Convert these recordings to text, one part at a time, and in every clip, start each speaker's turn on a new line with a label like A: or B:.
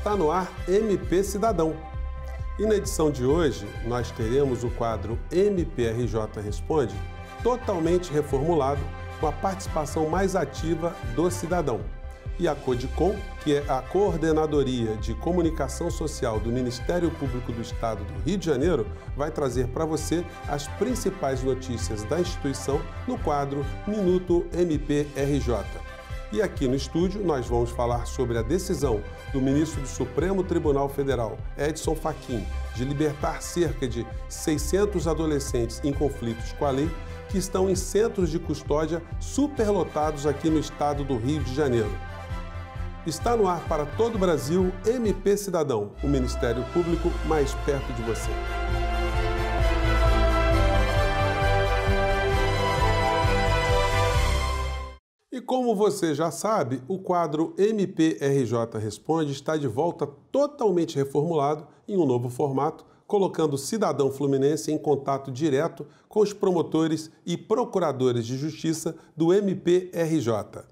A: Está no ar MP Cidadão. E na edição de hoje, nós teremos o quadro MPRJ Responde totalmente reformulado, com a participação mais ativa do cidadão. E a CODICOM, que é a Coordenadoria de Comunicação Social do Ministério Público do Estado do Rio de Janeiro, vai trazer para você as principais notícias da instituição no quadro Minuto MPRJ. E aqui no estúdio nós vamos falar sobre a decisão do ministro do Supremo Tribunal Federal, Edson Fachin, de libertar cerca de 600 adolescentes em conflitos com a lei que estão em centros de custódia superlotados aqui no estado do Rio de Janeiro. Está no ar para todo o Brasil MP Cidadão, o Ministério Público mais perto de você. como você já sabe, o quadro MPRJ Responde está de volta totalmente reformulado em um novo formato, colocando o cidadão fluminense em contato direto com os promotores e procuradores de justiça do MPRJ.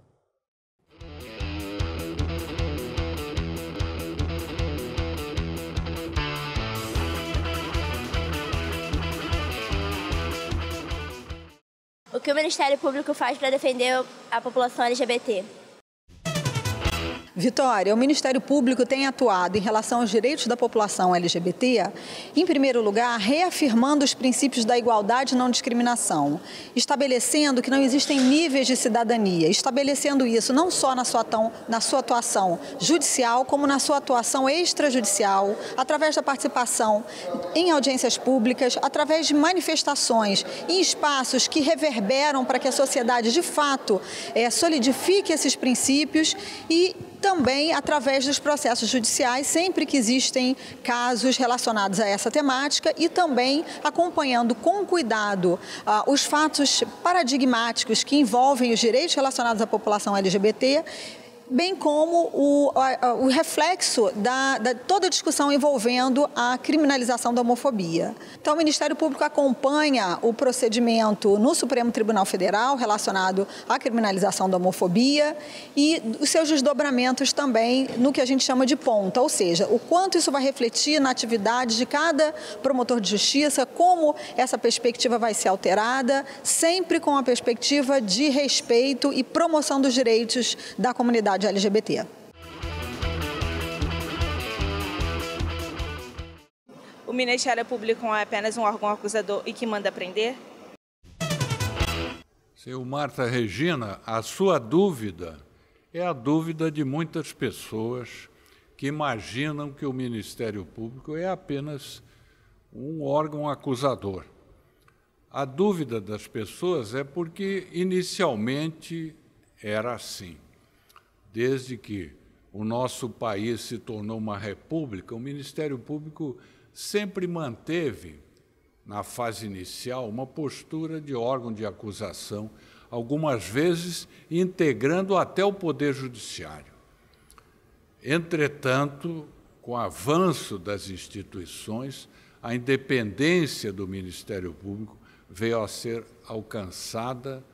B: o que o Ministério Público faz para defender a população LGBT?
C: Vitória, o Ministério Público tem atuado em relação aos direitos da população LGBT, em primeiro lugar, reafirmando os princípios da igualdade e não discriminação, estabelecendo que não existem níveis de cidadania, estabelecendo isso não só na sua, tão, na sua atuação judicial, como na sua atuação extrajudicial, através da participação em audiências públicas, através de manifestações em espaços que reverberam para que a sociedade, de fato, é, solidifique esses princípios e também através dos processos judiciais, sempre que existem casos relacionados a essa temática e também acompanhando com cuidado ah, os fatos paradigmáticos que envolvem os direitos relacionados à população LGBT bem como o, o reflexo da, da, toda a discussão envolvendo a criminalização da homofobia. Então, o Ministério Público acompanha o procedimento no Supremo Tribunal Federal relacionado à criminalização da homofobia e os seus desdobramentos também no que a gente chama de ponta, ou seja, o quanto isso vai refletir na atividade de cada promotor de justiça, como essa perspectiva vai ser alterada, sempre com a perspectiva de respeito e promoção dos direitos da comunidade comunidade LGBT.
D: O Ministério Público é apenas um órgão acusador e que manda prender?
E: Seu Marta Regina, a sua dúvida é a dúvida de muitas pessoas que imaginam que o Ministério Público é apenas um órgão acusador. A dúvida das pessoas é porque inicialmente era assim desde que o nosso país se tornou uma república, o Ministério Público sempre manteve, na fase inicial, uma postura de órgão de acusação, algumas vezes integrando até o Poder Judiciário. Entretanto, com o avanço das instituições, a independência do Ministério Público veio a ser alcançada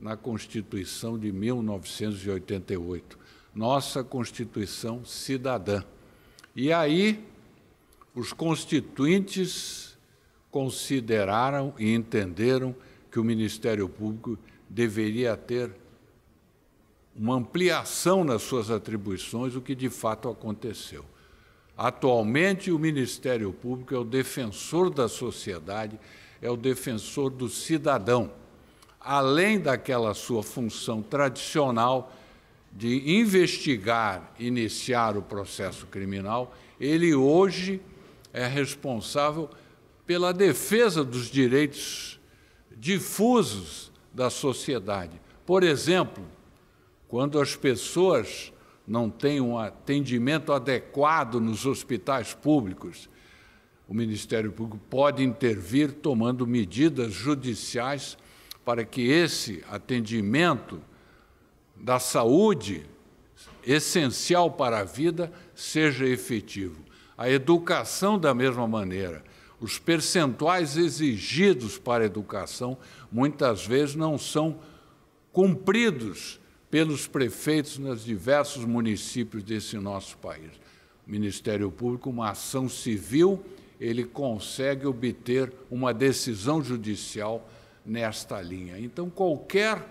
E: na Constituição de 1988 nossa Constituição cidadã. E aí, os constituintes consideraram e entenderam que o Ministério Público deveria ter uma ampliação nas suas atribuições, o que de fato aconteceu. Atualmente, o Ministério Público é o defensor da sociedade, é o defensor do cidadão, além daquela sua função tradicional de investigar, iniciar o processo criminal, ele hoje é responsável pela defesa dos direitos difusos da sociedade. Por exemplo, quando as pessoas não têm um atendimento adequado nos hospitais públicos, o Ministério Público pode intervir tomando medidas judiciais para que esse atendimento da saúde, essencial para a vida, seja efetivo. A educação, da mesma maneira. Os percentuais exigidos para a educação muitas vezes não são cumpridos pelos prefeitos nos diversos municípios desse nosso país. O Ministério Público, uma ação civil, ele consegue obter uma decisão judicial nesta linha. Então, qualquer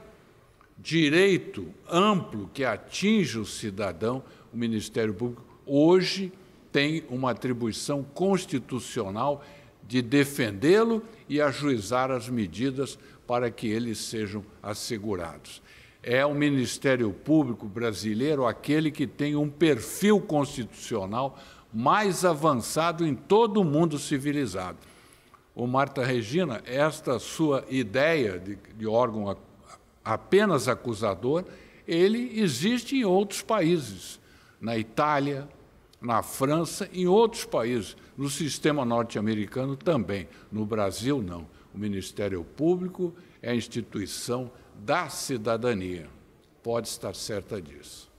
E: direito amplo que atinge o cidadão, o Ministério Público hoje tem uma atribuição constitucional de defendê-lo e ajuizar as medidas para que eles sejam assegurados. É o Ministério Público brasileiro aquele que tem um perfil constitucional mais avançado em todo o mundo civilizado. O Marta Regina, esta sua ideia de, de órgão apenas acusador, ele existe em outros países, na Itália, na França, em outros países, no sistema norte-americano também, no Brasil não. O Ministério Público é a instituição da cidadania. Pode estar certa disso.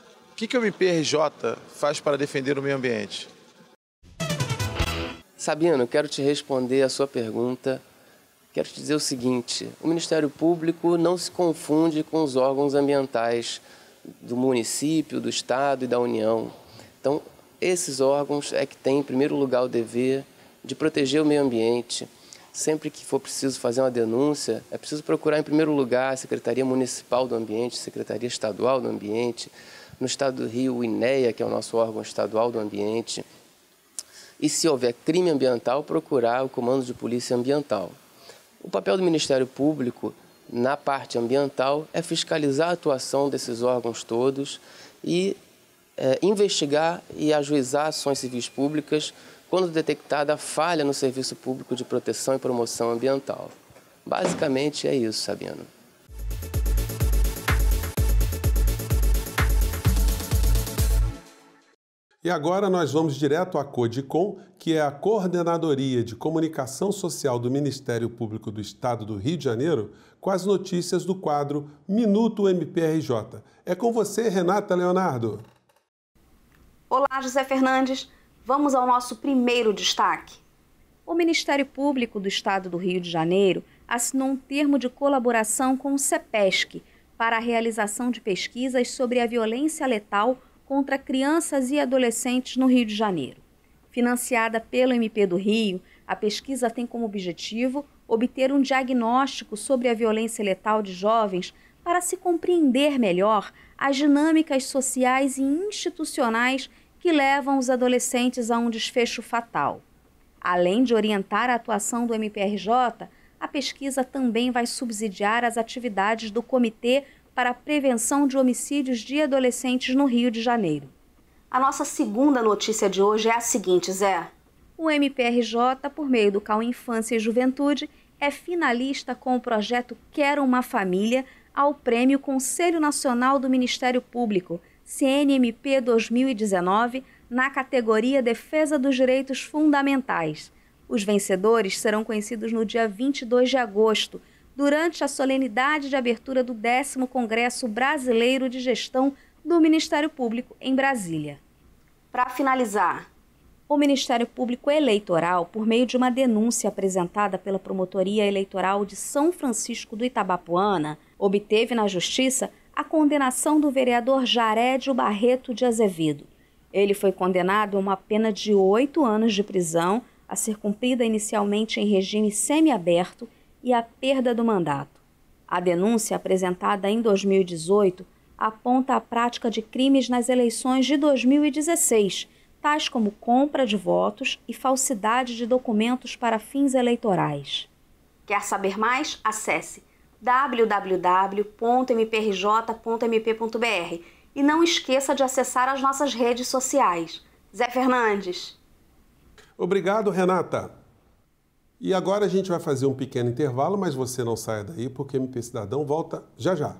A: O que, que o MPRJ faz para defender o meio ambiente? Sabino, quero te responder
B: a sua pergunta. Quero te dizer o seguinte: o Ministério Público não se confunde com os órgãos ambientais do município, do Estado e da União. Então, esses órgãos é que têm, em primeiro lugar, o dever de proteger o meio ambiente. Sempre que for preciso fazer uma denúncia, é preciso procurar, em primeiro lugar, a Secretaria Municipal do Ambiente, Secretaria Estadual do Ambiente, no estado do Rio, o INEA, que é o nosso órgão estadual do ambiente e, se houver crime ambiental, procurar o Comando de Polícia Ambiental. O papel do Ministério Público na parte ambiental é fiscalizar a atuação desses órgãos todos e é, investigar e ajuizar ações civis públicas quando detectada falha no serviço público de proteção e promoção ambiental. Basicamente é isso, Sabino.
A: E agora nós vamos direto à CODICOM, que é a Coordenadoria de Comunicação Social do Ministério Público do Estado do Rio de Janeiro, com as notícias do quadro Minuto MPRJ. É com você, Renata Leonardo.
B: Olá, José Fernandes. Vamos ao nosso primeiro destaque. O Ministério Público do Estado do Rio de Janeiro assinou um termo de colaboração com o CEPESC para a realização de pesquisas sobre a violência letal contra crianças e adolescentes no Rio de Janeiro. Financiada pelo MP do Rio, a pesquisa tem como objetivo obter um diagnóstico sobre a violência letal de jovens para se compreender melhor as dinâmicas sociais e institucionais que levam os adolescentes a um desfecho fatal. Além de orientar a atuação do MPRJ, a pesquisa também vai subsidiar as atividades do Comitê para a prevenção de homicídios de adolescentes no Rio de Janeiro. A nossa segunda notícia de hoje é a seguinte, Zé. O MPRJ, por meio do CAU Infância e Juventude, é finalista com o projeto Quero uma Família ao prêmio Conselho Nacional do Ministério Público, CNMP 2019, na categoria Defesa dos Direitos Fundamentais. Os vencedores serão conhecidos no dia 22 de agosto, durante a solenidade de abertura do 10 Congresso Brasileiro de Gestão do Ministério Público em Brasília. Para finalizar, o Ministério Público Eleitoral, por meio de uma denúncia apresentada pela Promotoria Eleitoral de São Francisco do Itabapuana, obteve na Justiça a condenação do vereador Jarédio Barreto de Azevedo. Ele foi condenado a uma pena de oito anos de prisão, a ser cumprida inicialmente em regime semiaberto e a perda do mandato. A denúncia apresentada em 2018 aponta a prática de crimes nas eleições de 2016, tais como compra de votos e falsidade de documentos para fins eleitorais. Quer saber mais? Acesse www.mprj.mp.br e não esqueça de acessar as nossas redes sociais. Zé Fernandes.
A: Obrigado, Renata. E agora a gente vai fazer um pequeno intervalo, mas você não saia daí porque MP Cidadão volta já já.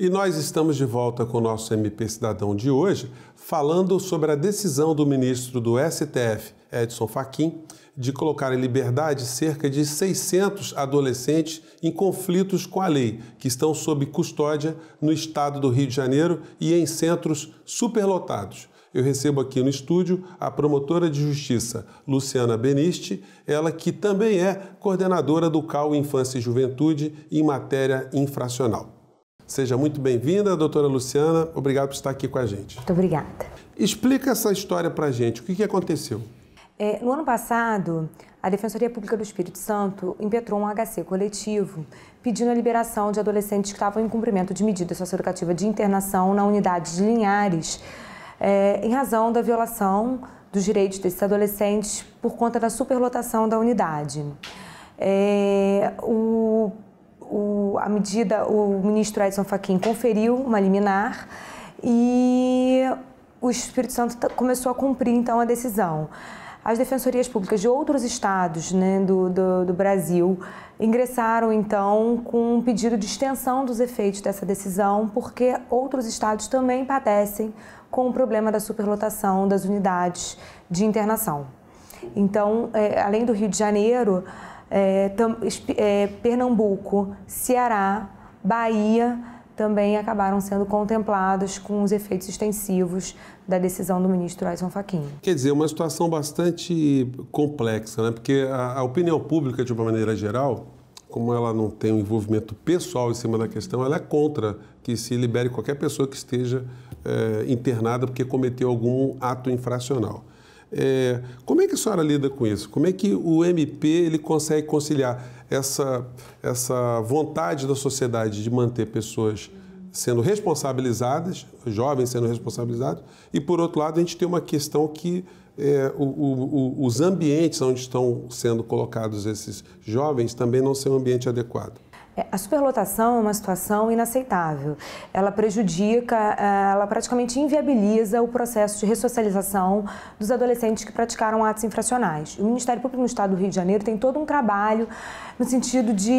A: E nós estamos de volta com o nosso MP Cidadão de hoje, falando sobre a decisão do ministro do STF, Edson Fachin, de colocar em liberdade cerca de 600 adolescentes em conflitos com a lei, que estão sob custódia no estado do Rio de Janeiro e em centros superlotados. Eu recebo aqui no estúdio a promotora de justiça Luciana Beniste, ela que também é coordenadora do CAU Infância e Juventude em matéria infracional. Seja muito bem-vinda, doutora Luciana. Obrigado por estar aqui com a gente. Muito obrigada. Explica essa história para a gente. O que aconteceu?
D: É, no ano passado, a Defensoria Pública do Espírito Santo impetrou um HC coletivo pedindo a liberação de adolescentes que estavam em cumprimento de medida socioeducativa de internação na unidade de Linhares, é, em razão da violação dos direitos desses adolescentes por conta da superlotação da unidade. É, o, o, a medida, o ministro Edson Fachin conferiu uma liminar e o Espírito Santo começou a cumprir então a decisão as defensorias públicas de outros estados né, do, do, do Brasil ingressaram então com um pedido de extensão dos efeitos dessa decisão, porque outros estados também padecem com o problema da superlotação das unidades de internação. Então, é, além do Rio de Janeiro, é, tam, é, Pernambuco, Ceará, Bahia também acabaram sendo contemplados com os efeitos extensivos da decisão do ministro Ayson Fachin.
A: Quer dizer, é uma situação bastante complexa, né? porque a, a opinião pública, de uma maneira geral, como ela não tem um envolvimento pessoal em cima da questão, ela é contra que se libere qualquer pessoa que esteja é, internada porque cometeu algum ato infracional. É, como é que a senhora lida com isso? Como é que o MP ele consegue conciliar essa, essa vontade da sociedade de manter pessoas sendo responsabilizadas, jovens sendo responsabilizados, e por outro lado a gente tem uma questão que é, o, o, o, os ambientes onde estão sendo colocados esses jovens também não são um ambiente adequado.
D: É, a superlotação é uma situação inaceitável. Ela prejudica, é, ela praticamente inviabiliza o processo de ressocialização dos adolescentes que praticaram atos infracionais. O Ministério Público do Estado do Rio de Janeiro tem todo um trabalho no sentido de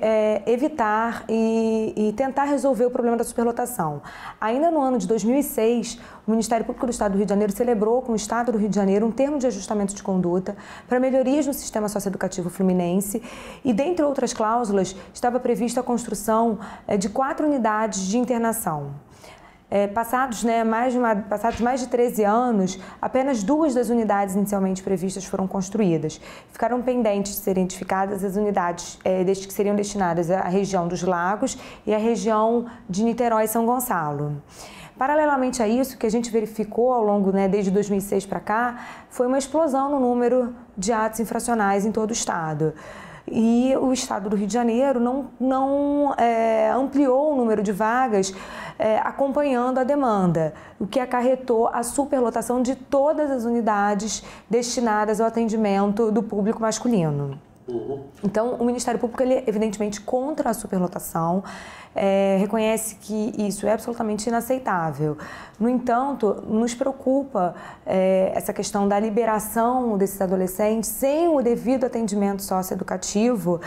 D: é, evitar e, e, tentar resolver o problema da superlotação. Ainda no ano de 2006, o Ministério Público do Estado do Rio de Janeiro celebrou com o Estado do Rio de Janeiro um termo de ajustamento de conduta para melhorias no sistema socioeducativo fluminense e, dentre outras cláusulas, estava prevista a construção é, de quatro unidades de internação. É, passados, né, mais uma, passados mais de 13 anos, apenas duas das unidades inicialmente previstas foram construídas. Ficaram pendentes de serem identificadas as unidades é, que seriam destinadas à região dos Lagos e à região de Niterói e São Gonçalo. Paralelamente a isso, o que a gente verificou ao longo, né, desde 2006 para cá, foi uma explosão no número de atos infracionais em todo o estado e o Estado do Rio de Janeiro não, não é, ampliou o número de vagas é, acompanhando a demanda, o que acarretou a superlotação de todas as unidades destinadas ao atendimento do público masculino. Uhum. Então, o Ministério Público, ele é evidentemente contra a superlotação, é, reconhece que isso é absolutamente inaceitável. No entanto, nos preocupa é, essa questão da liberação desses adolescentes sem o devido atendimento socioeducativo.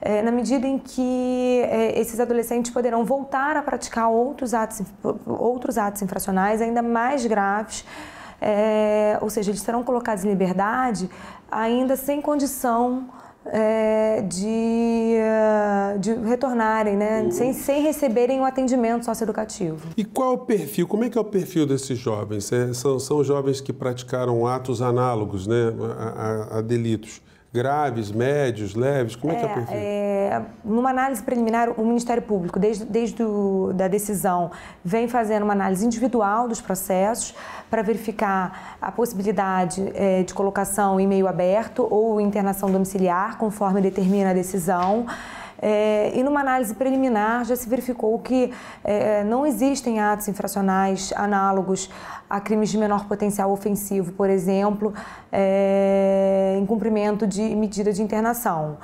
D: É, na medida em que é, esses adolescentes poderão voltar a praticar outros atos, outros atos infracionais ainda mais graves, é, ou seja, eles serão colocados em liberdade ainda sem condição é, de, eh, de, retornarem, né? Uhum. sem, sem receberem o um atendimento socioeducativo.
A: E qual o perfil? Como é que é o perfil desses jovens? É, são, são jovens que praticaram atos análogos né? a, a, a delitos graves, médios, leves? Como é, é que é perfil?
D: É, numa análise preliminar, o Ministério Público, desde, desde o, da decisão, vem fazendo uma análise individual dos processos para verificar a possibilidade é, de colocação em meio aberto ou internação domiciliar, conforme determina a decisão. É, e numa análise preliminar já se verificou que é, não existem atos infracionais análogos a crimes de menor potencial ofensivo, por exemplo, é, em cumprimento de medida de internação.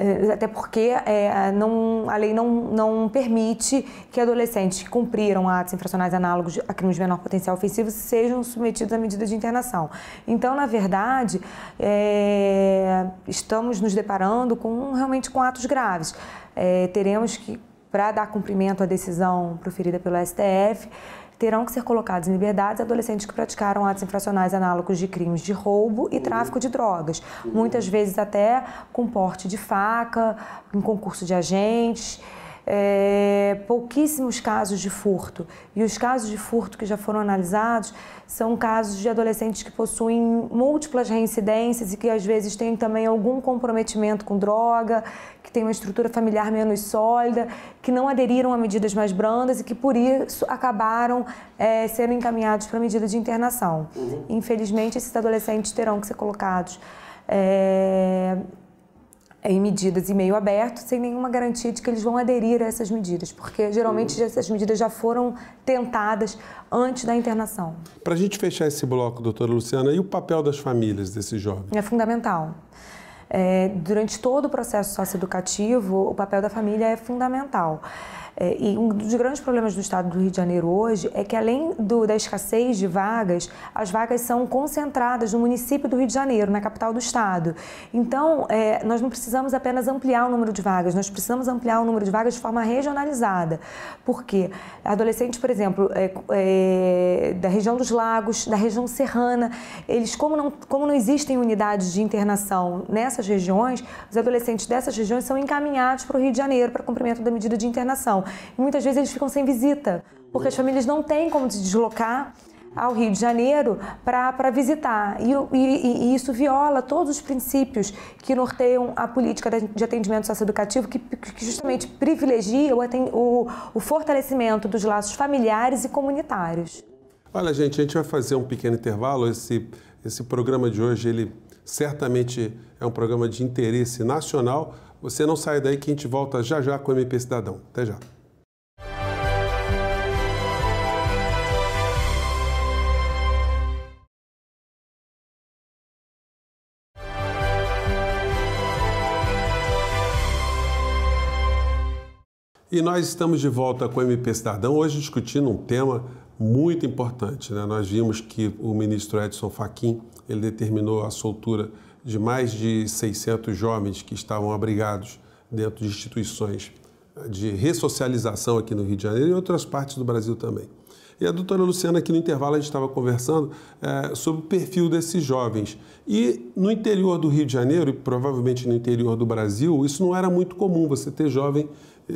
D: É, até porque é, não, a lei não, não permite que adolescentes que cumpriram atos infracionais análogos a crimes de menor potencial ofensivo sejam submetidos à medida de internação. Então, na verdade, é, estamos nos deparando com realmente com atos graves. É, teremos que, para dar cumprimento à decisão proferida pelo STF, terão que ser colocados em liberdade adolescentes que praticaram atos infracionais análogos de crimes de roubo e tráfico de drogas, muitas vezes até com porte de faca, em concurso de agentes. É, pouquíssimos casos de furto. E os casos de furto que já foram analisados são casos de adolescentes que possuem múltiplas reincidências e que às vezes têm também algum comprometimento com droga, que têm uma estrutura familiar menos sólida, que não aderiram a medidas mais brandas e que por isso acabaram é, sendo encaminhados para medida de internação. Uhum. Infelizmente, esses adolescentes terão que ser colocados é, em medidas e meio aberto, sem nenhuma garantia de que eles vão aderir a essas medidas, porque geralmente uhum. essas medidas já foram tentadas antes da internação.
A: Para a gente fechar esse bloco, doutora Luciana, e o papel das famílias desses jovens?
D: É fundamental. É, durante todo o processo socioeducativo, o papel da família é fundamental. É, e um dos grandes problemas do estado do Rio de Janeiro hoje é que, além do, da escassez de vagas, as vagas são concentradas no município do Rio de Janeiro, na capital do estado. Então, é, nós não precisamos apenas ampliar o número de vagas, nós precisamos ampliar o número de vagas de forma regionalizada. porque Adolescentes, por exemplo, é, é, da região dos lagos, da região serrana, eles, como não, como não existem unidades de internação nessas regiões, os adolescentes dessas regiões são encaminhados para o Rio de Janeiro para cumprimento da medida de internação região. E muitas vezes eles ficam sem visita, porque as famílias não têm como se deslocar ao Rio de Janeiro para visitar. E, e, e, isso viola todos os princípios que norteiam a política de atendimento socioeducativo, que, que justamente privilegia o, o, o fortalecimento dos laços familiares e comunitários.
A: Olha, gente, a gente vai fazer um pequeno intervalo. Esse, esse programa de hoje, ele certamente é um programa de interesse nacional. Você não sai daí que a gente volta já já com o MP Cidadão. Até já. E nós estamos de volta com o MP Cidadão, hoje discutindo um tema muito importante. Né? Nós vimos que o ministro Edson Fachin ele determinou a soltura de mais de 600 jovens que estavam abrigados dentro de instituições de ressocialização aqui no Rio de Janeiro e outras partes do Brasil também. E a doutora Luciana, aqui no intervalo, a gente estava conversando é, sobre o perfil desses jovens. E no interior do Rio de Janeiro, e provavelmente no interior do Brasil, isso não era muito comum, você ter jovem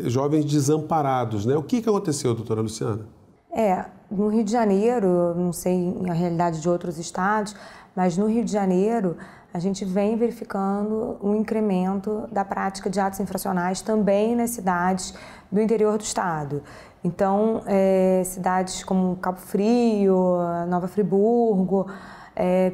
A: jovens desamparados, né? O que, que aconteceu, doutora Luciana?
D: É, no Rio de Janeiro, não sei a realidade de outros estados, mas no Rio de Janeiro a gente vem verificando um incremento da prática de atos infracionais também nas cidades do interior do estado. Então, é, cidades como Cabo Frio, Nova Friburgo, é,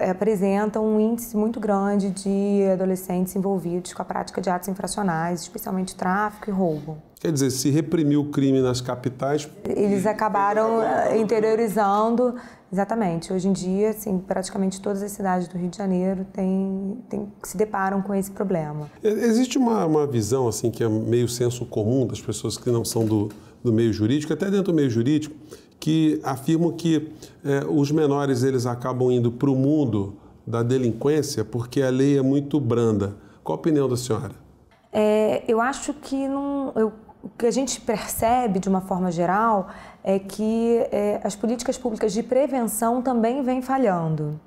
D: eh, apresenta um índice muito grande de adolescentes envolvidos com a prática de atos infracionais, especialmente tráfico e roubo.
A: Quer dizer, se reprimiu o crime nas capitais. Eles
D: acabaram eh, tá interiorizando. Exatamente. Hoje em dia, assim, praticamente todas as cidades do Rio de Janeiro têm, se deparam com esse problema.
A: Existe uma, uma visão assim que é meio senso comum das pessoas que não são do, do meio jurídico, até dentro do meio jurídico, que afirmam que é, os menores eles acabam indo para o mundo da delinquência porque a lei é muito branda. Qual a opinião da senhora?
D: É, eu acho que não, eu, o que a gente percebe de uma forma geral é que é, as políticas públicas de prevenção também vêm falhando.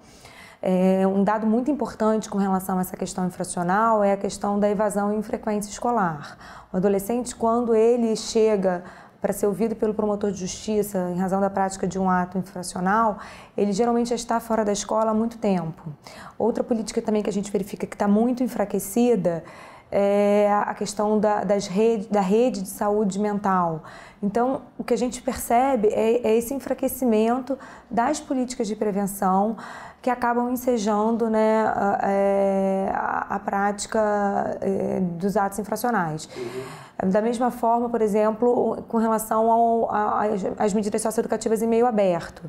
D: É, um dado muito importante com relação a essa questão infracional é a questão da evasão em frequência escolar. O adolescente, quando ele chega para ser ouvido pelo promotor de justiça em razão da prática de um ato infracional, ele geralmente já está fora da escola há muito tempo. Outra política também que a gente verifica que está muito enfraquecida é a questão da, das rede, da rede de saúde mental. Então, o que a gente percebe é, é esse enfraquecimento das políticas de prevenção que acabam ensejando né, a, é, a, a prática é, dos atos infracionais. Uhum. Da mesma forma, por exemplo, com relação às medidas socioeducativas em meio aberto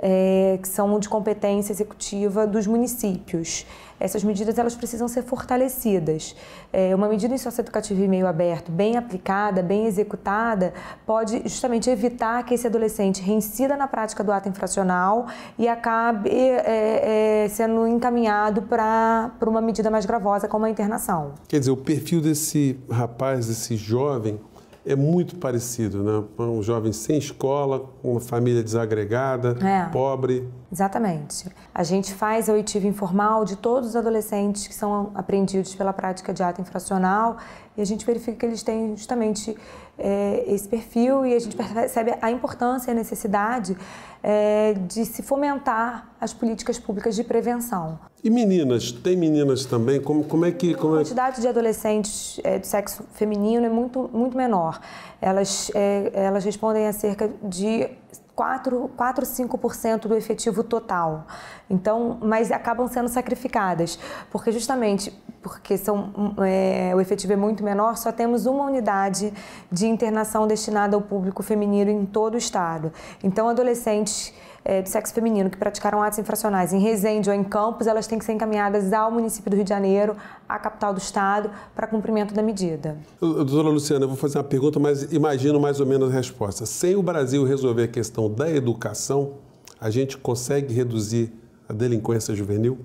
D: é, que são de competência executiva dos municípios. Essas medidas elas precisam ser fortalecidas. É, uma medida em socioeducativa e meio aberto, bem aplicada, bem executada, pode justamente evitar que esse adolescente reincida na prática do ato infracional e acabe é, é sendo encaminhado para uma medida mais gravosa, como a internação.
A: Quer dizer, o perfil desse rapaz, desse jovem, é muito parecido, né? Um jovem sem escola, uma família desagregada, é. pobre,
D: Exatamente. A gente faz a oitiva informal de todos os adolescentes que são apreendidos pela prática de ato infracional e a gente verifica que eles têm justamente é, esse perfil e a gente percebe a importância e a necessidade é, de se fomentar as políticas públicas de prevenção.
A: E meninas? Tem meninas também? Como, como é que... Como é... a
D: quantidade de adolescentes é, sexo feminino é muito, muito menor. Elas, elas respondem a cerca de 4, 4 5% do efetivo total. Então, mas acabam sendo sacrificadas, porque justamente porque são, é, o efetivo é muito menor, só temos uma unidade de internação destinada ao público feminino em todo o estado. Então, adolescentes é, sexo feminino que praticaram atos infracionais em Resende ou em Campos, elas têm que ser encaminhadas ao município do Rio de Janeiro, à capital do estado, para cumprimento da medida.
A: Doutora Luciana, eu vou fazer uma pergunta, mas imagino mais ou menos a resposta. Sem o Brasil resolver a questão da educação, a gente consegue reduzir a delinquência juvenil?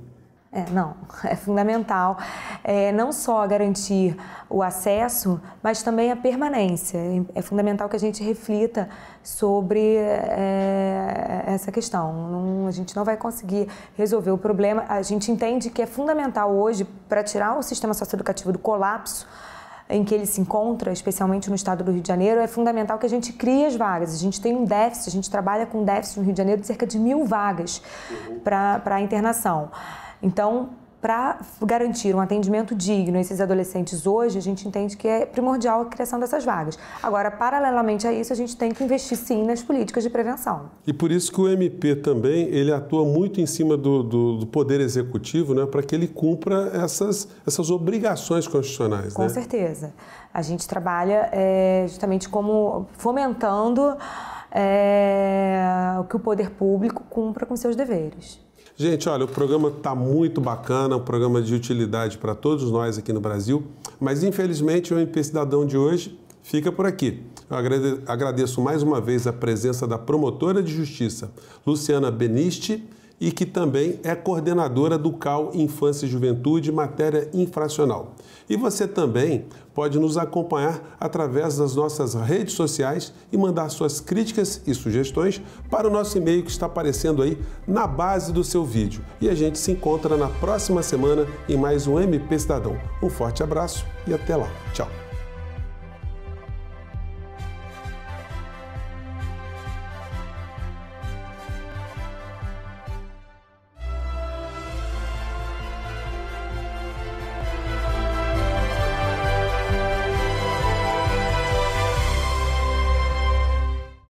D: É, não, é fundamental é, não só garantir o acesso, mas também a permanência. É fundamental que a gente reflita sobre é, essa questão. Não, a gente não vai conseguir resolver o problema. A gente entende que é fundamental hoje para tirar o sistema socioeducativo do colapso em que ele se encontra, especialmente no estado do Rio de Janeiro, é fundamental que a gente crie as vagas. A gente tem um déficit, a gente trabalha com um déficit no Rio de Janeiro de cerca de mil vagas uhum. para a internação. Então, para garantir um atendimento digno a esses adolescentes hoje, a gente entende que é primordial a criação dessas vagas. Agora, paralelamente a isso, a gente tem que investir sim nas políticas de prevenção.
A: E por isso que o MP também ele atua muito em cima do, do, do poder executivo, né, para que ele cumpra essas, essas obrigações constitucionais. Com né?
D: certeza. A gente trabalha é, justamente como fomentando é, que o poder público cumpra com seus deveres.
A: Gente, olha, o programa está muito bacana, um programa de utilidade para todos nós aqui no Brasil, mas infelizmente o MP Cidadão de hoje fica por aqui. Eu agradeço mais uma vez a presença da promotora de justiça, Luciana Beniste e que também é coordenadora do CAL Infância e Juventude, matéria infracional. E você também pode nos acompanhar através das nossas redes sociais e mandar suas críticas e sugestões para o nosso e-mail que está aparecendo aí na base do seu vídeo. E a gente se encontra na próxima semana em mais um MP Cidadão. Um forte abraço e até lá. Tchau.